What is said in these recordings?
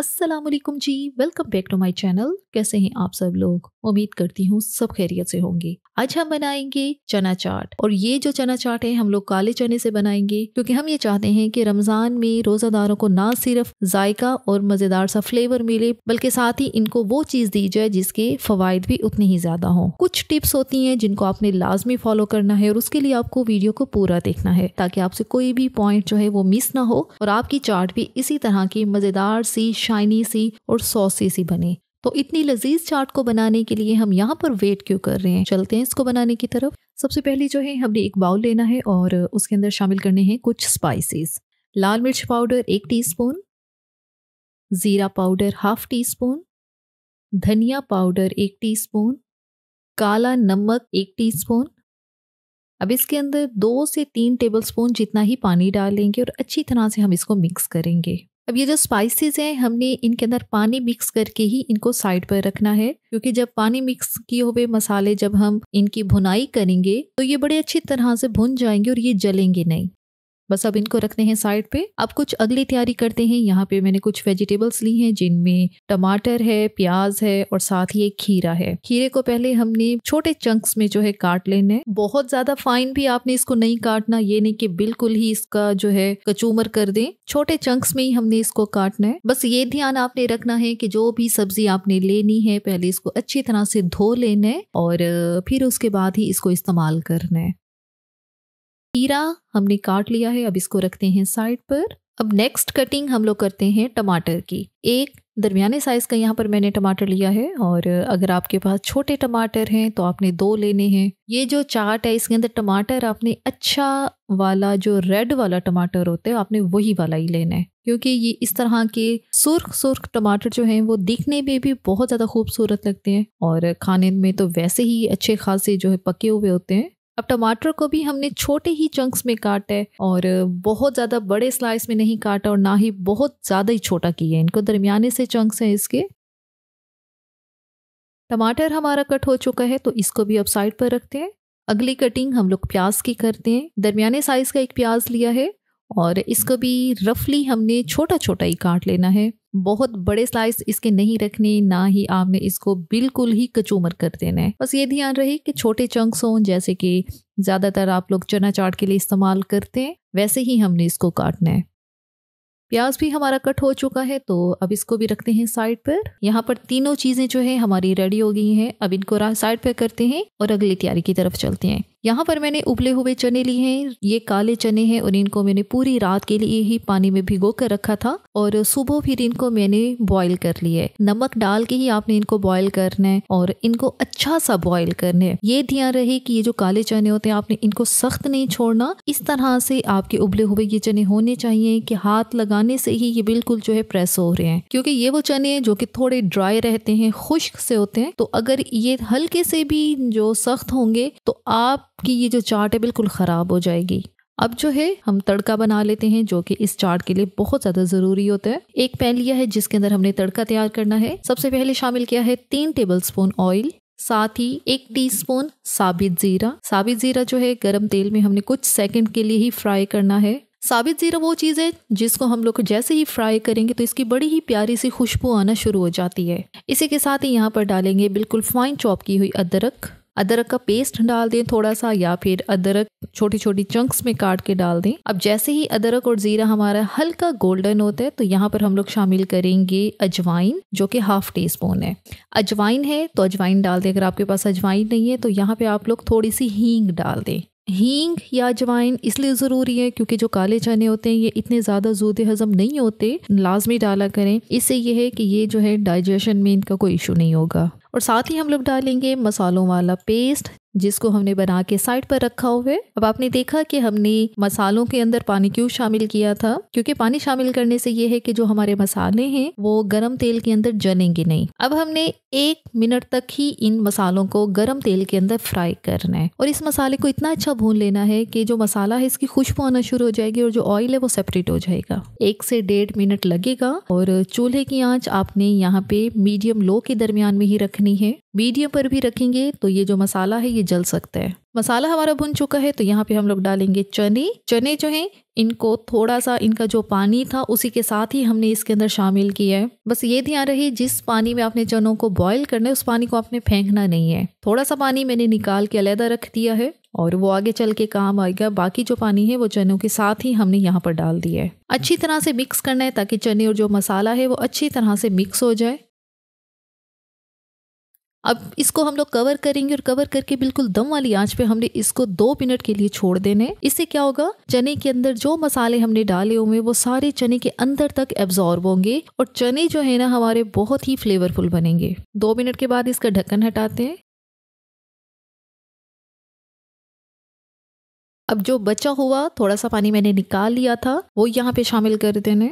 अस्सलाम वालेकुम जी welcome back to my channel कैसे हैं आप सब लोग उम्मीद करती हूँ सब खैरियत से होंगे आज हम बनाएंगे चना चाट और ये जो चना चाट है हम लोग काले चने से बनाएंगे क्योंकि हम ये चाहते हैं कि रमजान में रोजादारों को ना सिर्फ जायका और मजेदार सा फ्लेवर मिले बल्कि साथ ही इनको वो चीज दी जाए जिसके फवायद भी उतने ही ज्यादा हो कुछ टिप्स होती है जिनको आपने लाजमी फॉलो करना है और उसके लिए आपको वीडियो को पूरा देखना है ताकि आपसे कोई भी पॉइंट जो है वो मिस ना हो और आपकी चाट भी इसी तरह की मजेदार सी शाइनी सी और सॉसी सी बने तो इतनी लजीज चाट को बनाने के लिए हम यहाँ पर वेट क्यों कर रहे हैं चलते हैं इसको बनाने की तरफ सबसे पहले जो है हमने एक बाउल लेना है और उसके अंदर शामिल करने हैं कुछ स्पाइसेस लाल मिर्च पाउडर एक टीस्पून ज़ीरा पाउडर हाफ टी स्पून धनिया पाउडर एक टीस्पून काला नमक एक टीस्पून अब इसके अंदर दो से तीन टेबलस्पून जितना ही पानी डालेंगे और अच्छी तरह से हम इसको मिक्स करेंगे अब ये जो स्पाइसेस हैं हमने इनके अंदर पानी मिक्स करके ही इनको साइड पर रखना है क्योंकि जब पानी मिक्स किए हुए मसाले जब हम इनकी भुनाई करेंगे तो ये बड़े अच्छी तरह से भुन जाएंगे और ये जलेंगे नहीं बस अब इनको रखते हैं साइड पे अब कुछ अगली तैयारी करते हैं यहाँ पे मैंने कुछ वेजिटेबल्स ली हैं जिनमें टमाटर है प्याज है और साथ ही एक खीरा है खीरे को पहले हमने छोटे चंक्स में जो है काट लेना है बहुत ज्यादा फाइन भी आपने इसको नहीं काटना ये नहीं कि बिल्कुल ही इसका जो है कचूमर कर दे छोटे चंक्स में ही हमने इसको काटना है बस ये ध्यान आपने रखना है कि जो भी सब्जी आपने लेनी है पहले इसको अच्छी तरह से धो लेना है और फिर उसके बाद ही इसको इस्तेमाल करना है खीरा हमने काट लिया है अब इसको रखते हैं साइड पर अब नेक्स्ट कटिंग हम लोग करते हैं टमाटर की एक दरमियाने साइज़ का यहाँ पर मैंने टमाटर लिया है और अगर आपके पास छोटे टमाटर हैं तो आपने दो लेने हैं ये जो चाट है इसके अंदर टमाटर आपने अच्छा वाला जो रेड वाला टमाटर होता है आपने वही वाला ही लेना है क्योंकि ये इस तरह के सुर्ख सुर्ख टमाटर जो हैं वो दिखने में भी बहुत ज़्यादा खूबसूरत लगते हैं और खाने में तो वैसे ही अच्छे खासे जो है पके हुए होते हैं अब टमाटर को भी हमने छोटे ही चंक्स में काटे है और बहुत ज़्यादा बड़े स्लाइस में नहीं काटा और ना ही बहुत ज़्यादा ही छोटा किया है इनको दरमियाने से चंक्स हैं इसके टमाटर हमारा कट हो चुका है तो इसको भी अब साइड पर रखते हैं अगली कटिंग हम लोग प्याज की करते हैं दरमियाने साइज़ का एक प्याज लिया है और इसको भी रफली हमने छोटा छोटा ही काट लेना है बहुत बड़े स्लाइस इसके नहीं रखने ना ही आपने इसको बिल्कुल ही कचूमर कर देना है बस ये ध्यान रहे कि छोटे चंक्स हों जैसे कि ज़्यादातर आप लोग चना चाट के लिए इस्तेमाल करते हैं वैसे ही हमने इसको काटना है प्याज भी हमारा कट हो चुका है तो अब इसको भी रखते हैं साइड पर यहाँ पर तीनों चीज़ें जो है हमारी रेडी हो गई हैं अब इनको साइड पर करते हैं और अगली तैयारी की तरफ चलते हैं यहाँ पर मैंने उबले हुए चने लिए हैं ये काले चने हैं और इनको मैंने पूरी रात के लिए ही पानी में भिगो कर रखा था और सुबह फिर इनको मैंने बॉईल कर लिए नमक डाल के ही आपने इनको बॉईल करना है और इनको अच्छा सा बॉईल करना है ये ध्यान रहे कि ये जो काले चने होते हैं आपने इनको सख्त नहीं छोड़ना इस तरह से आपके उबले हुए ये चने होने चाहिए कि हाथ लगाने से ही ये बिल्कुल जो है प्रेस हो रहे हैं क्योंकि ये वो चने हैं जो कि थोड़े ड्राई रहते हैं खुश्क से होते हैं तो अगर ये हल्के से भी जो सख्त होंगे तो आप आपकी ये जो चाट है बिल्कुल ख़राब हो जाएगी अब जो है हम तड़का बना लेते हैं जो कि इस चाट के लिए बहुत ज़्यादा ज़रूरी होता है एक पैन लिया है जिसके अंदर हमने तड़का तैयार करना है सबसे पहले शामिल किया है तीन टेबल स्पून ऑयल साथ ही एक टीस्पून साबित जीरा साबित जीरा जो है गरम तेल में हमने कुछ सेकंड के लिए ही फ्राई करना है साबित जीरा वो चीज़ है जिसको हम लोग जैसे ही फ्राई करेंगे तो इसकी बड़ी ही प्यारी सी खुशबू आना शुरू हो जाती है इसी के साथ ही यहाँ पर डालेंगे बिल्कुल फाइन चॉप की हुई अदरक अदरक का पेस्ट डाल दें थोड़ा सा या फिर अदरक छोटी छोटी चंक्स में काट के डाल दें अब जैसे ही अदरक और ज़ीरा हमारा हल्का गोल्डन होता है तो यहाँ पर हम लोग शामिल करेंगे अजवाइन जो कि हाफ टी स्पून है अजवाइन है तो अजवाइन डाल दें अगर आपके पास अजवाइन नहीं है तो यहाँ पर आप लोग थोड़ी सी हींग डाल दें हींग या अजवाइन इसलिए ज़रूरी है क्योंकि जो काले चने होते हैं ये इतने ज़्यादा जूद हज़म नहीं होते लाजमी डाला करें इससे यह है कि ये जो है डाइजेशन में इनका कोई इशू नहीं होगा और साथ ही हम लोग डालेंगे मसालों वाला पेस्ट जिसको हमने बना के साइड पर रखा हुआ है अब आपने देखा कि हमने मसालों के अंदर पानी क्यों शामिल किया था क्योंकि पानी शामिल करने से ये है कि जो हमारे मसाले हैं वो गर्म तेल के अंदर जलेंगे नहीं अब हमने एक मिनट तक ही इन मसालों को गर्म तेल के अंदर फ्राई करना है और इस मसाले को इतना अच्छा भून लेना है कि जो मसाला है इसकी खुशबू आना शुरू हो जाएगी और जो ऑयल है वो सेपरेट हो जाएगा एक से डेढ़ मिनट लगेगा और चूल्हे की आंच आपने यहाँ पे मीडियम लो के दरमियान में ही रखनी है मीडियम पर भी रखेंगे तो ये जो मसाला है ये ही जल सकता है मसाला हमारा भुन चुका है तो यहाँ पे हम लोग डालेंगे चने चने जो हैं इनको थोड़ा सा इनका जो पानी था उसी के साथ ही हमने इसके अंदर शामिल किया है बस ये ध्यान रहे जिस पानी में आपने चनों को बॉईल करना है उस पानी को आपने फेंकना नहीं है थोड़ा सा पानी मैंने निकाल के अलहदा रख दिया है और वो आगे चल के काम आएगा बाकी जो पानी है वो चनों के साथ ही हमने यहाँ पर डाल दिया है अच्छी तरह से मिक्स करना है ताकि चने और जो मसाला है वो अच्छी तरह से मिक्स हो जाए अब इसको हम लोग कवर करेंगे और कवर करके बिल्कुल दम वाली आंच पे हमने इसको दो मिनट के लिए छोड़ देने इससे क्या होगा चने के अंदर जो मसाले हमने डाले हुए वो सारे चने के अंदर तक एब्जॉर्ब होंगे और चने जो है ना हमारे बहुत ही फ्लेवरफुल बनेंगे दो मिनट के बाद इसका ढक्कन हटाते हैं अब जो बचा हुआ थोड़ा सा पानी मैंने निकाल लिया था वो यहाँ पे शामिल कर देने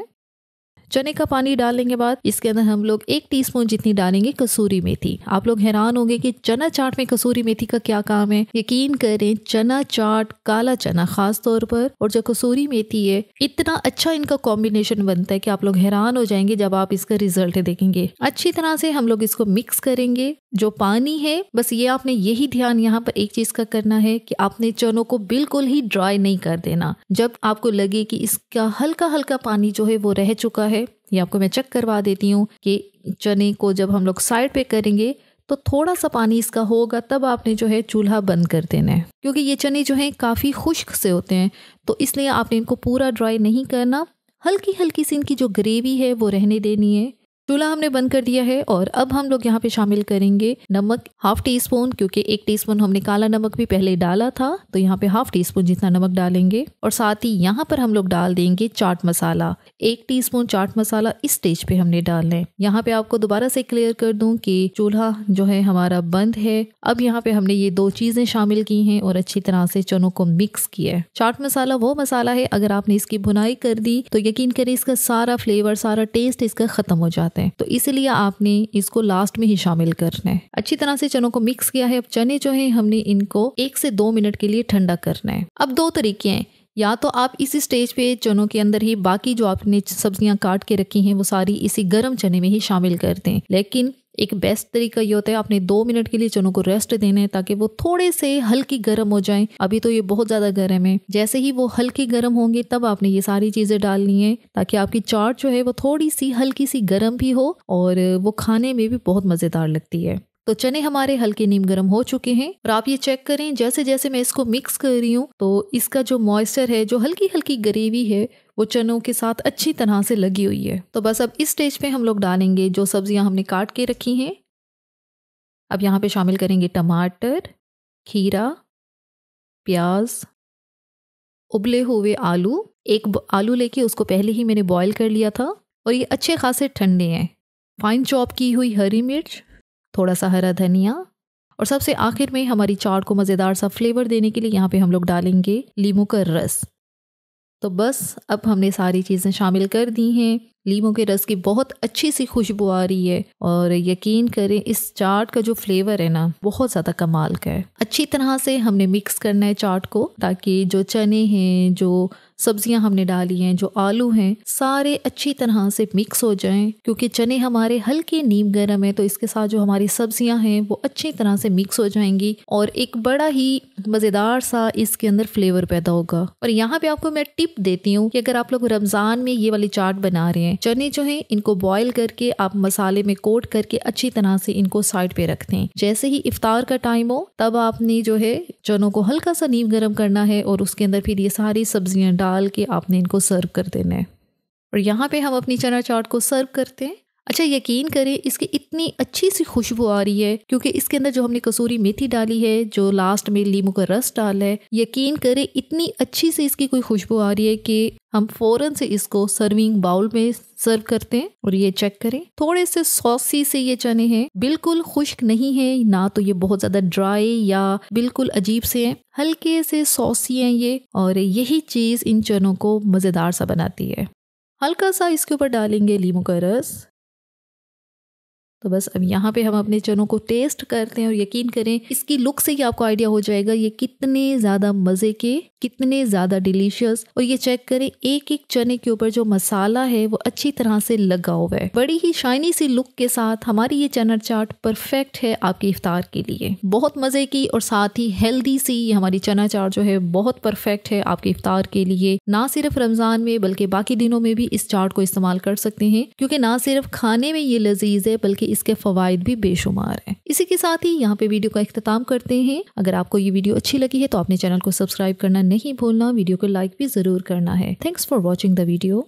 चने का पानी डालने के बाद इसके अंदर हम लोग एक टी जितनी डालेंगे कसूरी मेथी आप लोग हैरान होंगे की चना चाट में कसूरी मेथी का क्या काम है यकीन करें चना चाट काला चना खास तौर पर और जो कसूरी मेथी है इतना अच्छा इनका कॉम्बिनेशन बनता है कि आप लोग हैरान हो जाएंगे जब आप इसका रिजल्ट देखेंगे अच्छी तरह से हम लोग इसको मिक्स करेंगे जो पानी है बस ये आपने यही ध्यान यहाँ पर एक चीज का करना है कि आपने चनों को बिल्कुल ही ड्राई नहीं कर देना जब आपको लगे कि इसका हल्का हल्का पानी जो है वो रह चुका है है ये आपको मैं चेक करवा देती हूँ कि चने को जब हम लोग साइड पे करेंगे तो थोड़ा सा पानी इसका होगा तब आपने जो है चूल्हा बंद कर देना है क्योंकि ये चने जो हैं काफ़ी खुश्क से होते हैं तो इसलिए आपने इनको पूरा ड्राई नहीं करना हल्की हल्की सी इनकी जो ग्रेवी है वो रहने देनी है चूल्हा हमने बंद कर दिया है और अब हम लोग यहाँ पे शामिल करेंगे नमक हाफ टी स्पून क्योंकि एक टी स्पून हमने काला नमक भी पहले डाला था तो यहाँ पे हाफ टी स्पून जितना नमक डालेंगे और साथ ही यहाँ पर हम लोग डाल देंगे चाट मसाला एक टी स्पून चाट मसाला इस स्टेज पे हमने डालना है यहाँ पे आपको दोबारा से क्लियर कर दूँ की चूल्हा जो है हमारा बंद है अब यहाँ पे हमने ये दो चीजें शामिल की है और अच्छी तरह से चनों को मिक्स किया है चाट मसाला वो मसाला है अगर आपने इसकी भुनाई कर दी तो यकीन करें इसका सारा फ्लेवर सारा टेस्ट इसका खत्म हो जाता है सकते हैं तो इसलिए आपने इसको लास्ट में ही शामिल करना है अच्छी तरह से चनों को मिक्स किया है अब चने जो है हमने इनको एक से दो मिनट के लिए ठंडा करना है अब दो तरीके हैं या तो आप इसी स्टेज पे चनों के अंदर ही बाकी जो आपने सब्जियां काट के रखी हैं वो सारी इसी गर्म चने में ही शामिल करते हैं लेकिन एक बेस्ट तरीका ये होता है आपने दो मिनट के लिए चनों को रेस्ट देने ताकि वो थोड़े से हल्की गर्म हो जाए अभी तो ये बहुत ज्यादा गर्म है जैसे ही वो हल्की गर्म होंगे तब आपने ये सारी चीजें डालनी है ताकि आपकी चाट जो है वो थोड़ी सी हल्की सी गर्म भी हो और वो खाने में भी बहुत मजेदार लगती है तो चने हमारे हल्के नीम गर्म हो चुके हैं और आप ये चेक करें जैसे जैसे मैं इसको मिक्स कर रही हूँ तो इसका जो मॉइस्चर है जो हल्की हल्की ग्रेवी है वो चनों के साथ अच्छी तरह से लगी हुई है तो बस अब इस स्टेज पे हम लोग डालेंगे जो सब्जियां हमने काट के रखी हैं अब यहाँ पे शामिल करेंगे टमाटर खीरा प्याज उबले हुए आलू एक आलू लेके उसको पहले ही मैंने बॉईल कर लिया था और ये अच्छे खासे ठंडे हैं फाइन चॉप की हुई हरी मिर्च थोड़ा सा हरा धनिया और सबसे आखिर में हमारी चाट को मज़ेदार सा फ्लेवर देने के लिए यहाँ पे हम लोग डालेंगे लीमू का रस तो बस अब हमने सारी चीज़ें शामिल कर दी हैं लीमों के रस की बहुत अच्छी सी खुशबू आ रही है और यकीन करें इस चाट का जो फ्लेवर है ना बहुत ज़्यादा कमाल का है अच्छी तरह से हमने मिक्स करना है चाट को ताकि जो चने हैं जो सब्जियां हमने डाली हैं जो आलू हैं सारे अच्छी तरह से मिक्स हो जाएं क्योंकि चने हमारे हल्के नीम गर्म है तो इसके साथ जो हमारी सब्जियां हैं वो अच्छी तरह से मिक्स हो जाएंगी और एक बड़ा ही मज़ेदार सा इसके अंदर फ्लेवर पैदा होगा और यहाँ पे आपको मैं टिप देती हूँ कि अगर आप लोग रमज़ान में ये वाली चाट बना रहे हैं हैं चने जो है इनको बॉयल करके आप मसाले में कोट करके अच्छी तरह से इनको साइड पे रख दें जैसे ही इफ्तार का टाइम हो तब आपने जो है चनों को हल्का सा नीम गर्म करना है और उसके अंदर फिर ये सारी सब्जियां डाल के आपने इनको सर्व कर देना है और यहाँ पे हम अपनी चना चाट को सर्व करते हैं अच्छा यकीन करें इसकी इतनी अच्छी सी खुशबू आ रही है क्योंकि इसके अंदर जो हमने कसूरी मेथी डाली है जो लास्ट में लीमू का रस डाला है यकीन करें इतनी अच्छी से इसकी कोई खुशबू आ रही है कि हम फ़ौरन से इसको सर्विंग बाउल में सर्व करते हैं और ये चेक करें थोड़े से सॉसी से ये चने हैं बिल्कुल खुश्क नहीं है ना तो ये बहुत ज़्यादा ड्राई या बिल्कुल अजीब से हैं हल्के से सॉसी हैं ये और यही चीज़ इन चनों को मज़ेदार सा बनाती है हल्का सा इसके ऊपर डालेंगे लीमू का रस तो बस अब यहाँ पे हम अपने चनों को टेस्ट करते हैं और यकीन करें इसकी लुक से ही आपको आइडिया हो जाएगा ये कितने ज़्यादा मज़े के कितने ज़्यादा डिलीशियस और ये चेक करें एक एक चने के ऊपर जो मसाला है वो अच्छी तरह से लगा हुआ है बड़ी ही शाइनी सी लुक के साथ हमारी ये चना चाट परफेक्ट है आपके इफ्तार के लिए बहुत मज़े की और साथ ही हेल्दी सी हमारी चना चाट जो है बहुत परफेक्ट है आपके इफ्तार के लिए ना सिर्फ रमज़ान में बल्कि बाकी दिनों में भी इस चाट को इस्तेमाल कर सकते हैं क्योंकि ना सिर्फ खाने में ये लजीज है बल्कि इसके फवायद भी बेशुमार हैं इसी के साथ ही यहाँ पे वीडियो का अख्ताम करते हैं अगर आपको ये वीडियो अच्छी लगी है तो अपने चैनल को सब्सक्राइब करना नहीं भूलना वीडियो को लाइक भी जरूर करना है thanks for watching the video